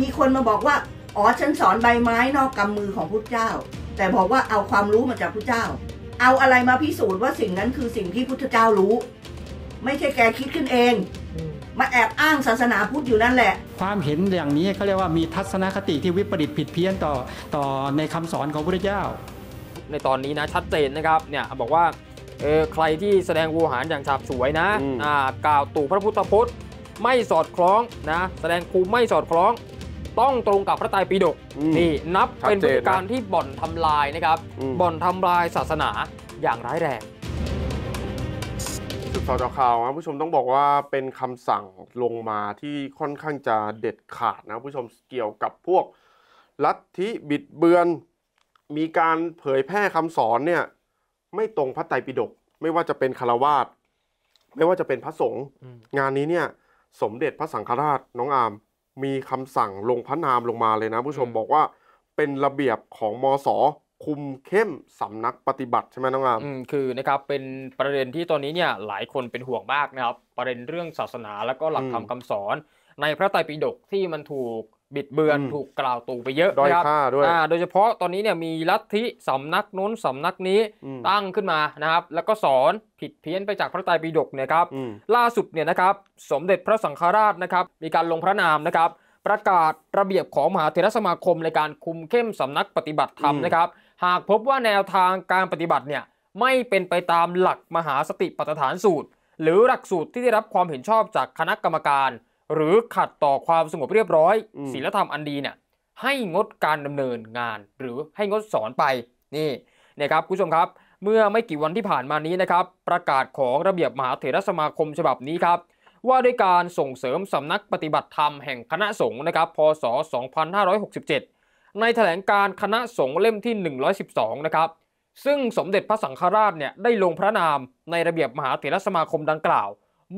มีคนมาบอกว่าอ๋อฉันสอนใบไม้นอกกำมือของพุทธเจ้า แต่บอกว่าเอาความรู้มาจากพุทธเจ้า เอาอะไรมาพิสูจน์ว่าสิ่งนั้นคือสิ่งที่พุทธเจ้ารู้ ไม่ใช่แกคิดขึ้นเอง มาแอบอ้างศาสนาพุทธอยู่นั่นแหละ ความเห็นอย่างนี้เขาเรียกว่ามีทัศนคติที่วิปริตผิดเพี้ยนต่อต่อในคำสอนของพระเจ้า ในตอนนี้นะชัดเจนนะครับเนี่ยบอกว่าเออใครที่แสดงวูหารอย่างฉาบสวยนะอ่ากล่าวตู่พระพุทธพจน์ ไม่สอดคล้องนะแสดงครูไม่สอดคล้องต้องตรงกับพระไตรปิฎกนี่นับเป็นพฤติการที่บ่อนทำลายนะครับ บ่อนทำลายศาสนาอย่างร้ายแรงสุดสอวจากข่าวนะผู้ชมต้องบอกว่าเป็นคำสั่งลงมาที่ค่อนข้างจะเด็ดขาดนะผู้ชมเกี่ยวกับพวก ลัทธิบิดเบือนมีการเผยแพร่คำสอนเนี่ย ไม่ตรงพระไตรปิฎกไม่ว่าจะเป็นคารวาส ไม่ว่าจะเป็นพระสงฆ์งานนี้เนี่ย สมเด็จพระสังฆราชน้องอามมีคำสั่งลงพระนามลงมาเลยนะผู้ชมบอกว่าเป็นระเบียบของมสคุมเข้มสำนักปฏิบัติใช่ไหมน้องอามคือนะครับเป็นประเด็นที่ตอนนี้เนี่ยหลายคนเป็นห่วงมากนะครับ ประเด็นเรื่องศาสนาแล้วก็หลักธรรมคำสอน ในพระไตรปิฎกที่มันถูกบิดเบือนถูกกล่าวตู่ไปเยอะนะครัด้วยโดยเฉพาะตอนนี้เนี่ยมีลัทธิสำนักนู้นสำนักนี้ตั้งขึ้นมานะครับแล้วก็สอนผิดเพี้ยนไปจากพระไตรปิฎกเนี่ยครับล่าสุดเนี่ยนะครับสมเด็จพระสังฆราชนะครับ มีการลงพระนามนะครับ ประกาศระเบียบของมหาเถรสมาคมในการคุมเข้มสำนักปฏิบัติธรรมนะครับหากพบว่าแนวทางการปฏิบัติเนี่ยไม่เป็นไปตามหลักมหาสติปัฏฐานสูตร หรือหลักสูตรที่ได้รับความเห็นชอบจากคณะกรรมการหรือขัดต่อความสงบเรียบร้อยศีลธรรมอันดีเนี่ยให้งดการดำเนินงานหรือให้งดสอนไป นี่นะครับคุณผู้ชมครับ เมื่อไม่กี่วันที่ผ่านมานี้นะครับ ประกาศของระเบียบมหาเถรสมาคมฉบับนี้ครับ ว่าด้วยการส่งเสริมสำนักปฏิบัติธรรมแห่งคณะสงฆ์นะครับพศ 2567 ในแถลงการคณะสงฆ์เล่มที่ 112 นะครับซึ่งสมเด็จพระสังฆราชเนี่ยได้ลงพระนามในระเบียบมหาเถรสมาคมดังกล่าว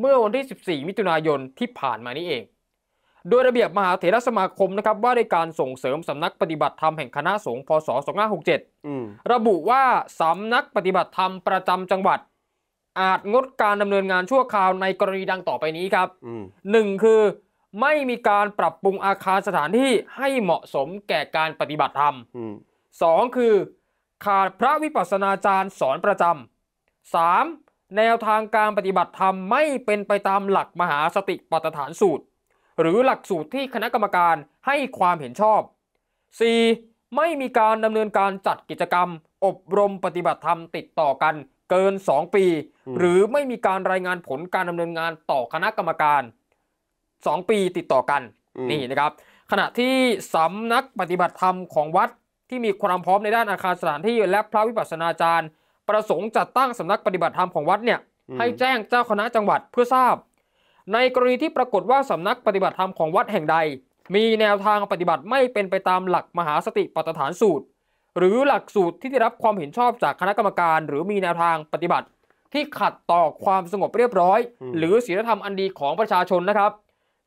เมื่อวันที่ 14 มิถุนายนที่ผ่านมานี้เอง โดยระเบียบมหาเถรสมาคมนะครับว่าด้วยการส่งเสริมสำนักปฏิบัติธรรมแห่งคณะสงฆ์พศ 2567ระบุว่า สำนักปฏิบัติธรรมประจำจังหวัด อาจงดการดำเนินงานชั่วคราวในกรณีดังต่อไปนี้ครับหนึ่งคือ ไม่มีการปรับปรุงอาคารสถานที่ให้เหมาะสมแก่การปฏิบัติธรรมสองคือ ขาดพระวิปัสสนาจารย์สอนประจำสามแนวทางการปฏิบัติธรรมไม่เป็นไปตามหลักมหาสติปัฏฐานสูตร หรือหลักสูตรที่คณะกรรมการให้ความเห็นชอบ 4. ไม่มีการดำเนินการจัดกิจกรรม อบรมปฏิบัติธรรม ติดต่อกันเกิน 2 ปี หรือไม่มีการรายงานผลการดำเนินงานต่อคณะกรรมการ 2 ปีติดต่อกันนี่นะครับขณะที่สำนักปฏิบัติธรรมของวัดที่มีความพร้อมในด้านอาคารสถานที่และพระวิปัสสนาจารย์ประสงค์จัดตั้งสำนักปฏิบัติธรรมของวัดเนี่ยให้แจ้งเจ้าคณะจังหวัดเพื่อทราบ ในกรณีที่ปรากฏว่าสำนักปฏิบัติธรรมของวัดแห่งใด มีแนวทางปฏิบัติไม่เป็นไปตามหลักมหาสติปัฏฐานสูตร หรือหลักสูตรที่ได้รับความเห็นชอบจากคณะกรรมการ หรือมีแนวทางปฏิบัติ ที่ขัดต่อความสงบเรียบร้อย หรือศีลธรรมอันดีของประชาชนนะครับ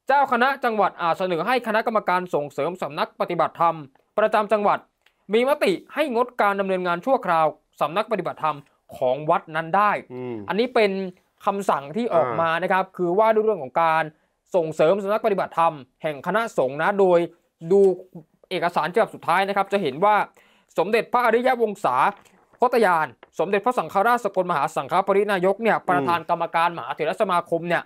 เจ้าคณะจังหวัดอาจเสนอให้คณะกรรมการส่งเสริมสำนักปฏิบัติธรรม ประจำจังหวัด มีมติให้งดการดำเนินงานชั่วคราวสำนักปฏิบัติธรรมของวัดนั้นได้ อันนี้เป็นคำสั่งที่ออกมานะครับ คือว่าด้วยเรื่องของการส่งเสริมสำนักปฏิบัติธรรมแห่งคณะสงฆ์นะ โดยดูเอกสารฉบับสุดท้ายนะครับ จะเห็นว่าสมเด็จพระอริยวงศาพตยาน สมเด็จพระสังฆราชสกลมหาสังฆปรินายกเนี่ย ประธานกรรมการมหาเถรสมาคมเนี่ย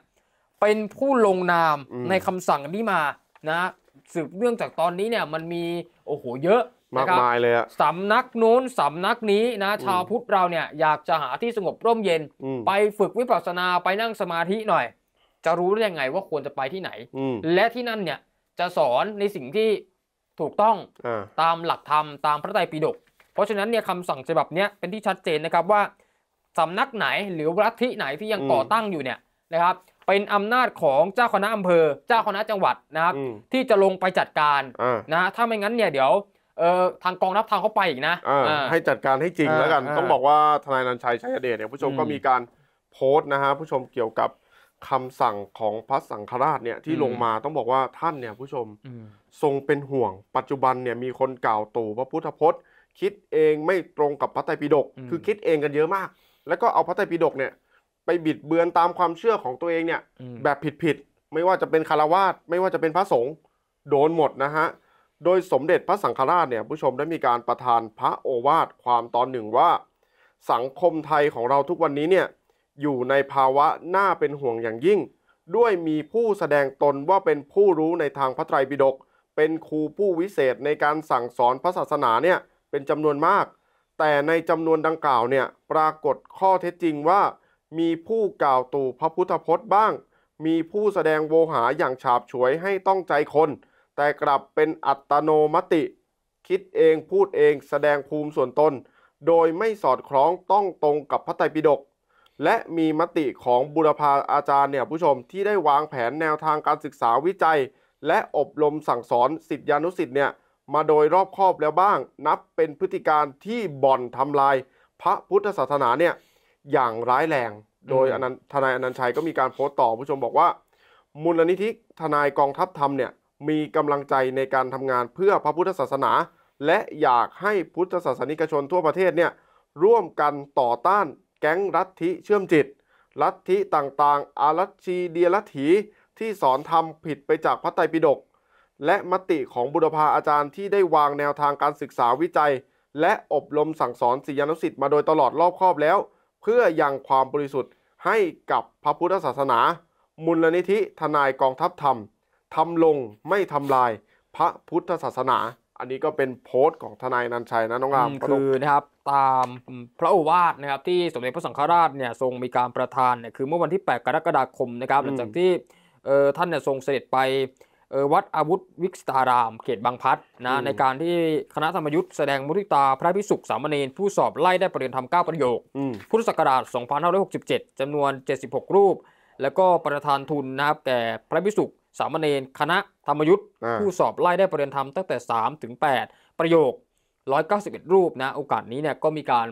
เป็นผู้ลงนามในคำสั่งนี้มา นะ สืบเนื่องจากตอนนี้เนี่ยมันมีโอ้โหเยอะมากมายเลยอะสำนักนู้นสำนักนี้นะ ชาวพุทธเราเนี่ยอยากจะหาที่สงบร่มเย็นไปฝึกวิปัสสนาไปนั่งสมาธิหน่อย จะรู้ได้ยังไงว่าควรจะไปที่ไหน และที่นั่นเนี่ย จะสอนในสิ่งที่ถูกต้องตามหลักธรรม ตามพระไตรปิฎกเพราะฉะนั้นเนี่ยคำสั่งฉบับนี้เป็นที่ชัดเจนนะครับว่า สำนักไหนหรือรัฐที่ไหนที่ยังก่อตั้งอยู่เนี่ยนะครับ เป็นอำนาจของเจ้าคณะอำเภอ เจ้าคณะจังหวัดนะครับที่จะลงไปจัดการนะถ้าไม่งั้นเนี่ยเดี๋ยวเออทางกองรับทางเขาไปอีกนะให้จัดการให้จริงแล้วกัน ต้องบอกว่าทนายนันชัยชัยเดชเนี่ยผู้ชมก็มีการโพสต์นะฮะผู้ชมเกี่ยวกับคำสั่งของพระสังฆราชเนี่ยที่ลงมาต้องบอกว่าท่านเนี่ยผู้ชมทรงเป็นห่วงปัจจุบันเนี่ยมีคนกล่าวตู่พระพุทธพจน์ คิดเองไม่ตรงกับพระไตรปิฎกคือคิดเองกันเยอะมาก แล้วก็เอาพระไตรปิฎกเนี่ยไปบิดเบือนตามความเชื่อของตัวเองเนี่ย แบบผิดๆไม่ว่าจะเป็นคารวาสไม่ว่าจะเป็นพระสงฆ์โดนหมดนะฮะโดยสมเด็จพระสังฆราชเนี่ยผู้ชมได้มีการประทานพระโอวาทความตอนหนึ่งว่า สังคมไทยของเราทุกวันนี้เนี่ยอยู่ในภาวะน่าเป็นห่วงอย่างยิ่ง ด้วยมีผู้แสดงตนว่าเป็นผู้รู้ในทางพระไตรปิฎกเป็นครูผู้วิเศษในการสั่งสอนพระศาสนาเนี่ยเป็นจำนวนมาก แต่ในจำนวนดังกล่าวเนี่ยปรากฏข้อเท็จจริงว่า มีผู้กล่าวตู่พระพุทธพจน์บ้าง มีผู้แสดงโวหาอย่างฉาบฉวยให้ต้องใจคนแต่กลับเป็นอัตโนมติ คิดเองพูดเอง แสดงภูมิส่วนตนโดยไม่สอดคล้องต้องตรงกับพระไตรปิฎกและมีมติของบุรพาอาจารย์เนี่ย ผู้ชมที่ได้วางแผนแนวทางการศึกษาวิจัย และอบรมสั่งสอนสิทธิอนุสิ์เนี่ย มาโดยรอบคอบแล้วบ้างนับเป็นพฤติการที่บ่อนทำลาย พระพุทธศาสนาเนี่ยอย่างร้ายแรงโดยอนันทนายอนันชัยก็มีการโพสต์ต่อผู้ชมบอกว่ามูลนิธิทนายกองทัพธรรมเนี่ยมีกำลังใจในการทำงานเพื่อพระพุทธศาสนา และอยากให้พุทธศาสนิกชนทั่วประเทศเนี่ยร่วมกันต่อต้านแก๊งรัฐทิเชื่อมจิต รัฐทิต่างๆ อารัชีเดียรัทีิที่สอนทำผิดไปจากพระไตรปิฎกและมติของบุรพาอาจารย์ที่ได้วางแนวทางการศึกษาวิจัย และอบรมสั่งสอนศิยานุสิทธิ์มาโดยตลอดรอบครอบแล้ว เพื่อยังความบริสุทธิ์ให้กับพระพุทธศาสนามูลนิธิทนายกองทัพธรรมทำลงไม่ทำลายพระพุทธศาสนา อันนี้ก็เป็นโพสต์ของทนายนันชัยนะน้องอามคือนะครับ ตามพระโอวาทนะครับ ที่สมเด็จพระสังฆราชเนี่ยทรงมีการประทานเนี่ยคือเมื่อวันที่ 8 กรกฎาคมนะครับหลังจากที่ท่านเนี่ยทรงเสด็จไปวัดอาวุธวิกษตาราม เขตบางพัดนะในการที่คณะธรรมยุทธ์แสดงมุทิตา พระพิสุขสามเณรผู้สอบไล่ได้ประเด็นธรรมาประโยคพุทธศักราช 2567จำนวน 76 รูป แล้วก็ประธานทุนนะครับแก่พระพิสุขสามเณรคณะธรรมยุทธ์ผู้สอบไล่ได้ประเด็นธรรมตั้งแต่ 3 ถึง 8 ประโยค 191 รูปนะโอกาสนี้เนี่ยก็มีการ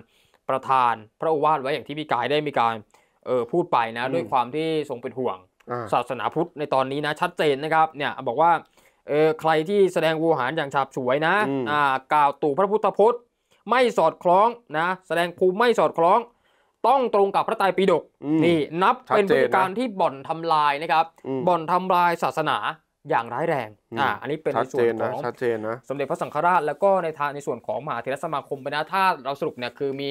ประทานพระโอวาทไว้อย่างที่พี่กายได้มีการเออพูดไปนะด้วยความที่ทรงเป็นห่วงศาสนาพุทธ ในตอนนี้นะชัดเจนนะครับเนี่ยบอกว่าเออใครที่แสดงวูหารอย่างฉาบฉวยนะอ่ากล่าวตู่พระพุทธพจน์ ไม่สอดคล้องนะแสดงภูมิไม่สอดคล้องต้องตรงกับพระไตรปิฎกนี่นับเป็นพฤติการที่บ่อนทำลายนะครับ บ่อนทำลายศาสนาอย่างร้ายแรงอ่าอันนี้เป็นในส่วนของชัดเจนนะสมเด็จพระสังฆราชแล้วก็ในทางในส่วนของมหาเถรสมาคมไปนะถ้าเราสรุปเนี่ยคือมี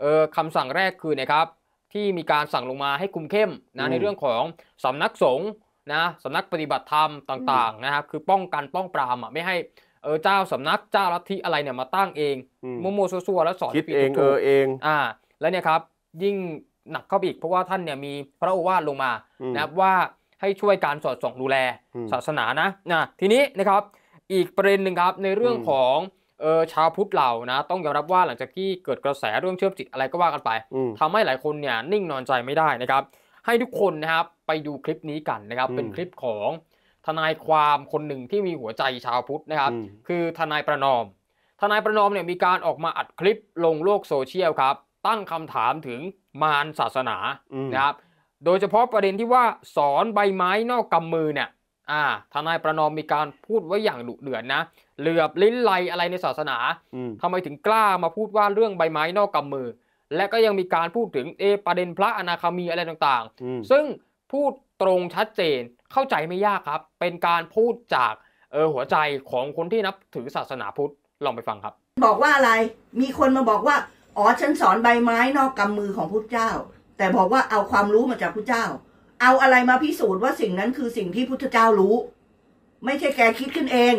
เอ่อคำสั่งแรกคือนะครับ ที่มีการสั่งลงมาให้คุมเข้มนะในเรื่องของสำนักสงฆ์นะสำนักปฏิบัติธรรมต่าง ๆ นะครับ คือป้องกันป้องปรามอ่ะไม่ให้เออเจ้าสำนักเจ้าลัทธิอะไรเนี่ยมาตั้งเองมัมวๆซัวๆแล้วสอนคิดเองเออเองอ่าแล้วเนี่ยครับยิ่งหนักเข้าไปอีกเพราะว่าท่านเนี่ยมีพระโอวาทลงมานะว่าให้ช่วยการสอดส่องดูแลศาสนานะนะ ทีนี้นะครับอีกประเด็นหนึ่งครับในเรื่องของเออชาวพุทธเรานะต้องยอมรับว่าหลังจากที่เกิดกระแสเรื่องเชื่อมจิตอะไรก็ว่ากันไป ทำให้หลายคนเนี่ยนิ่งนอนใจไม่ได้นะครับ ให้ทุกคนนะครับไปดูคลิปนี้กันนะครับ เป็นคลิปของ ทนายความคนหนึ่งที่มีหัวใจชาวพุทธนะครับคือทนายประนอม ทนายประนอมเนี่ยมีการออกมาอัดคลิปลงโลกโซเชียลครับตั้งคำถามถึงมารศาสนานะครับ โดยเฉพาะประเด็นที่ว่าสอนใบไม้นอกกำมือเนี่ยอ่าทนายประนอมมีการพูดไว้อย่างดุเดือดนนะเหลือบลิ้นไลอะไรในศาสนาทำไมถึงกล้ามาพูดว่าเรื่องใบไม้นอกกำมือ และก็ยังมีการพูดถึงเอ ประเด็นพระอนาคามีอะไรต่างๆ ซึ่งพูดตรงชัดเจน เข้าใจไม่ยากครับ เป็นการพูดจากเออหัวใจของคนที่นับถือศาสนาพุทธ ลองไปฟังครับ บอกว่าอะไร มีคนมาบอกว่าอ๋อฉันสอนใบไม้นอกกำมือของพุทธเจ้า แต่บอกว่าเอาความรู้มาจากพุทธเจ้า เอาอะไรมาพิสูจน์ว่าสิ่งนั้นคือสิ่งที่พุทธเจ้ารู้ ไม่ใช่แกคิดขึ้นเอง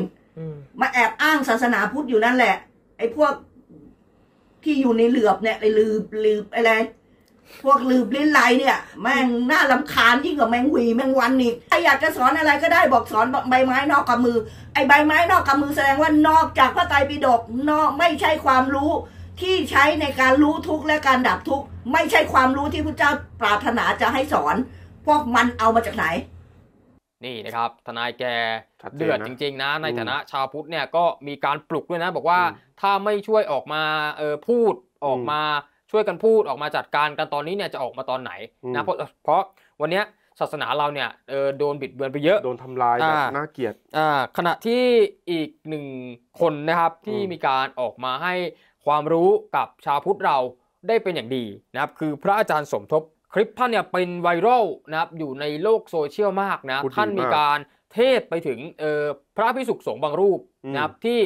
มาแอบอ้างศาสนาพุทธอยู่นั่นแหละ ไอ้พวกที่อยู่ในเหลือบเนี่ยไอ้ลืบลืบอะไรพวกลืบลิ้นไหลเนี่ย แม่งหน้าลำคาญยิ่งกว่าแมงวีแมงวันอีกใครอยากจะสอนอะไรก็ได้บอกสอนใบไม้นอกกำมือ ไอ้ใบไม้นอกกำมือแสดงว่านอกจากพระไตรปิฎกนอกไม่ใช่ความรู้ที่ใช้ในการรู้ทุกข์และการดับทุกข์ไม่ใช่ความรู้ที่พระเจ้าปรารถนาจะให้สอนพวกมันเอามาจากไหน นี่นะครับ ทนายแกเดือดจริงๆนะ ในฐานะชาวพุทธเนี่ยก็มีการปลุกด้วยนะ บอกว่าถ้าไม่ช่วยออกมาเออพูดออกมาช่วยกันพูดออกมาจัดการกันตอนนี้เนี่ยจะออกมาตอนไหน นะเพราะเพราะวันเนี้ยศาสนาเราเนี่ยโดนบิดเบือนไปเยอะโดนทำลายแบบน่าเกลียดขณะที่อีกหนึ่งคนนะครับที่มีการออกมาให้ความรู้กับชาวพุทธเราได้เป็นอย่างดีนะครับ คือพระอาจารย์สมทบคลิปท่านเนี่ยเป็นไวรัลนะครับอยู่ในโลกโซเชียลมากนะ ท่านมีการเทศไปถึงพระพิสุขสงฆ์บางรูปนะครับ ที่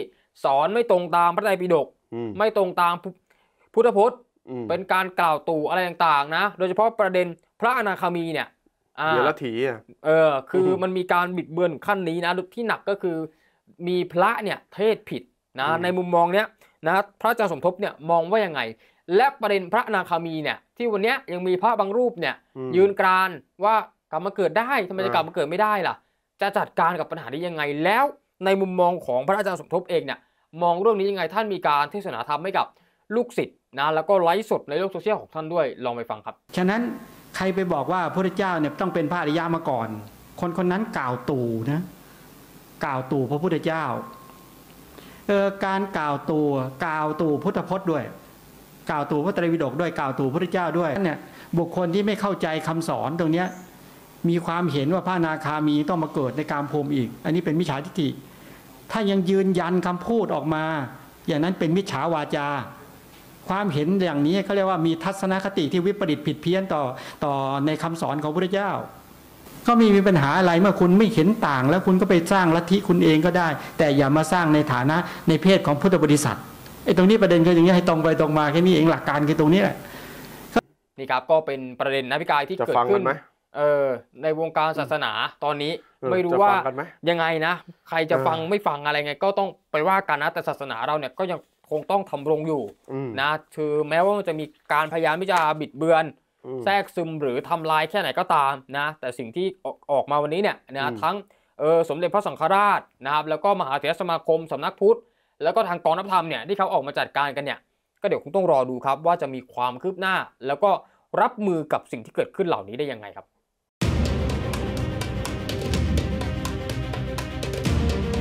สอนไม่ตรงตามพระไตรปิฎกไม่ตรงตามพุทธพจน์ เป็นการกล่าวตู่อะไรต่างๆนะโดยเฉพาะประเด็นพระอนาคามีเนี่ยเดืยนละถีอ่ะเออคือมันมีการบิดเบือนขั้นนี้นะที่หนักก็คือ มีพระเนี่ยเทศผิดนะในมุมมองเนี้ยนะพระอาจารย์สมทบเนี่ยมองว่ายังไง และประเด็นพระนาคามีเนี่ยที่วันเนี้ยังมีพระบางรูปเนี่ยยืนกรานว่ากลับมาเกิดได้ทำไมจะกลับมาเกิดไม่ได้ล่ะ จะจัดการกับปัญหานี้ยังไง แล้วในมุมมองของพระอาจารย์สมทบเองเนี่ยมองเรื่องนี้ยังไง ท่านมีการเทศนาธรรมให้กับลูกศิษย์นะแล้วก็ไลฟ์สดในโลกโซเชียลของท่านด้วยลองไปฟังครับฉะนั้นใครไปบอกว่าพระเจ้าเนี่ยต้องเป็นพระอริยามาก่อน คนคนนั้นกล่าวตู่นะกล่าวตู่พระพุทธเจ้าเออการกล่าวตู่กล่าวตู่พุทธพจน์ด้วยกล่าวตู่พระตรีวิฎกด้วยกล่าวตู่พระพุทธเจ้าด้วยเนี่ยบุคคลที่ไม่เข้าใจคำสอนตรงเนี้ยมีความเห็นว่าพระนาคามีต้องมาเกิดในการพรมอีก อันนี้เป็นมิจฉาทิฏฐิถ้ายังยืนยันคำพูดออกมา อย่างนั้นเป็นมิจฉาวาจาความเห็นอย่างนี้เขาเรียกว่ามีทัศนคติที่วิปริตผิดเพี้ยนต่อต่อในคำสอนของพระเจ้า ก็มีมีปัญหาอะไรเมื่อคุณไม่เห็นต่าง แล้วคุณก็ไปสร้างลัทธิคุณเองก็ได้ แต่อย่ามาสร้างในฐานะในเพศของพุทธบริษัทไอ้ตรงนี้ประเด็นคืออย่างนี้ให้ตรงไปตรงมาแค่นี้เองหลักการคือตรงนี้แหละนี่ครับก็เป็นประเด็นนะพี่กายที่เกิดขึ้นเออในวงการศาสนาตอนนี้ไม่รู้ว่า ยังไงนะ ใครจะฟังไม่ฟังอะไรไง ก็ต้องไปว่ากันนะแต่ศาสนาเราเนี่ยก็ยังคงต้องทำรงอยู่นะคือแม้ว่ามันจะมีการพยายามที่จะบิดเบือน แทรกซึมหรือทำลายแค่ไหนก็ตามนะแต่สิ่งที่ออกมาวันนี้เนี่ยนะทั้งเออสมเด็จพระสังฆราชนะครับแล้วก็มหาเถรสมาคม สำนักพุทธแล้วก็ทางกองนับธรรมเนี่ยที่เขาออกมาจัดการกันเนี่ย ก็เดี๋ยวคงต้องรอดูครับ ว่าจะมีความคืบหน้าแล้วก็รับมือกับสิ่งที่เกิดขึ้นเหล่านี้ได้ยังไงครับ